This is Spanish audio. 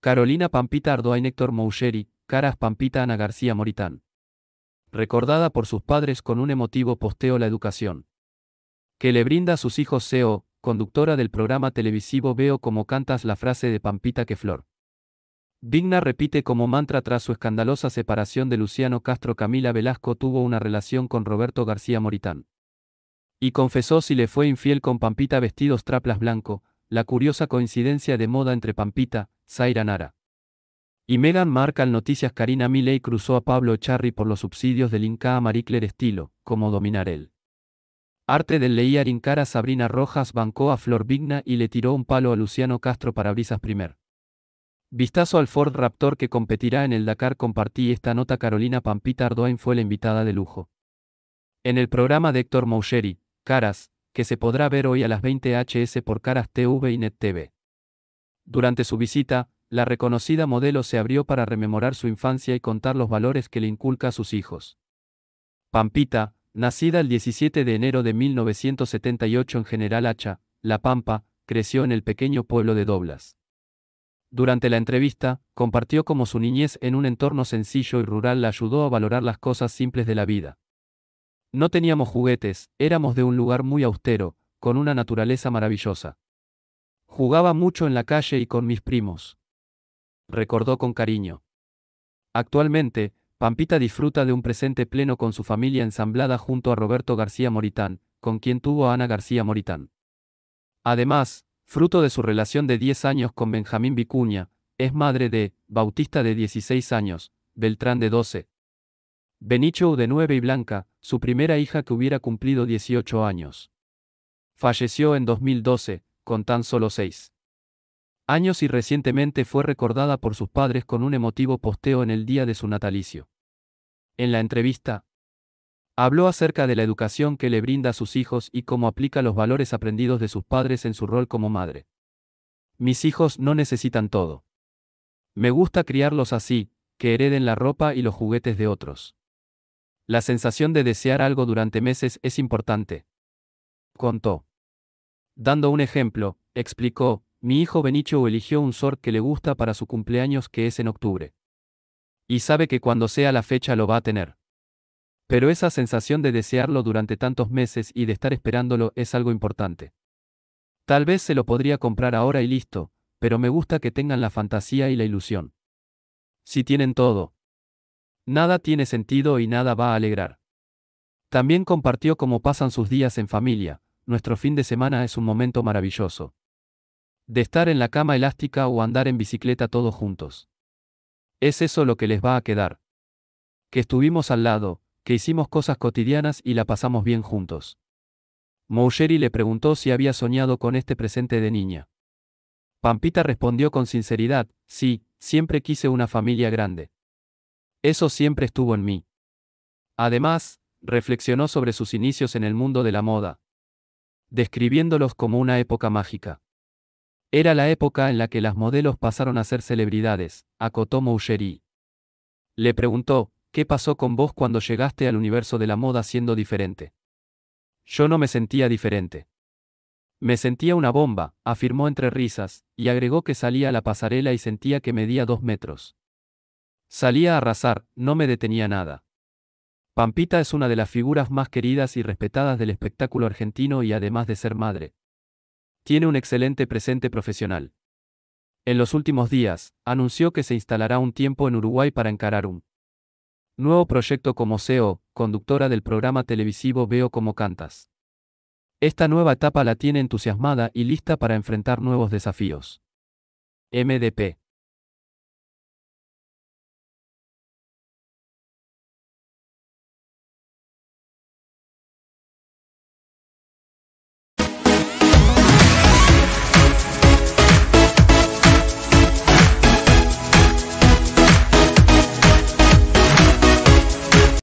Carolina Pampita y Néctor Moucheri, Caras Pampita Ana García Moritán. Recordada por sus padres con un emotivo posteo La Educación. Que le brinda a sus hijos SEO, conductora del programa televisivo Veo como cantas la frase de Pampita que flor. Digna repite como mantra tras su escandalosa separación de Luciano Castro Camila Velasco tuvo una relación con Roberto García Moritán. Y confesó si le fue infiel con Pampita vestidos traplas blanco, la curiosa coincidencia de moda entre Pampita, Nara. Y Megan Markle Noticias Karina Milley cruzó a Pablo Charri por los subsidios del Inca a Estilo, como dominar él. arte del leía Incara Sabrina Rojas bancó a Flor Vigna y le tiró un palo a Luciano Castro para Brisas Primer. Vistazo al Ford Raptor que competirá en el Dakar compartí esta nota Carolina Pampita Ardoin fue la invitada de lujo. En el programa de Héctor Moucheri, Caras, que se podrá ver hoy a las 20 HS por Caras TV y Net TV. Durante su visita, la reconocida modelo se abrió para rememorar su infancia y contar los valores que le inculca a sus hijos. Pampita, nacida el 17 de enero de 1978 en General Hacha, La Pampa, creció en el pequeño pueblo de Doblas. Durante la entrevista, compartió cómo su niñez en un entorno sencillo y rural la ayudó a valorar las cosas simples de la vida. No teníamos juguetes, éramos de un lugar muy austero, con una naturaleza maravillosa. Jugaba mucho en la calle y con mis primos. Recordó con cariño. Actualmente, Pampita disfruta de un presente pleno con su familia ensamblada junto a Roberto García Moritán, con quien tuvo a Ana García Moritán. Además, fruto de su relación de 10 años con Benjamín Vicuña, es madre de Bautista de 16 años, Beltrán de 12. Benicho de 9 y Blanca, su primera hija que hubiera cumplido 18 años. Falleció en 2012, con tan solo seis años y recientemente fue recordada por sus padres con un emotivo posteo en el día de su natalicio. En la entrevista, habló acerca de la educación que le brinda a sus hijos y cómo aplica los valores aprendidos de sus padres en su rol como madre. Mis hijos no necesitan todo. Me gusta criarlos así, que hereden la ropa y los juguetes de otros. La sensación de desear algo durante meses es importante. Contó. Dando un ejemplo, explicó, mi hijo Benicio eligió un sort que le gusta para su cumpleaños que es en octubre. Y sabe que cuando sea la fecha lo va a tener. Pero esa sensación de desearlo durante tantos meses y de estar esperándolo es algo importante. Tal vez se lo podría comprar ahora y listo, pero me gusta que tengan la fantasía y la ilusión. Si tienen todo. Nada tiene sentido y nada va a alegrar. También compartió cómo pasan sus días en familia, nuestro fin de semana es un momento maravilloso. De estar en la cama elástica o andar en bicicleta todos juntos. Es eso lo que les va a quedar. Que estuvimos al lado, que hicimos cosas cotidianas y la pasamos bien juntos. Moucheri le preguntó si había soñado con este presente de niña. Pampita respondió con sinceridad, sí, siempre quise una familia grande. Eso siempre estuvo en mí. Además, reflexionó sobre sus inicios en el mundo de la moda, describiéndolos como una época mágica. Era la época en la que las modelos pasaron a ser celebridades, acotó Moucheri. Le preguntó, ¿qué pasó con vos cuando llegaste al universo de la moda siendo diferente? Yo no me sentía diferente. Me sentía una bomba, afirmó entre risas, y agregó que salía a la pasarela y sentía que medía dos metros. Salía a arrasar, no me detenía nada. Pampita es una de las figuras más queridas y respetadas del espectáculo argentino y además de ser madre. Tiene un excelente presente profesional. En los últimos días, anunció que se instalará un tiempo en Uruguay para encarar un nuevo proyecto como CEO, conductora del programa televisivo Veo como cantas. Esta nueva etapa la tiene entusiasmada y lista para enfrentar nuevos desafíos. MDP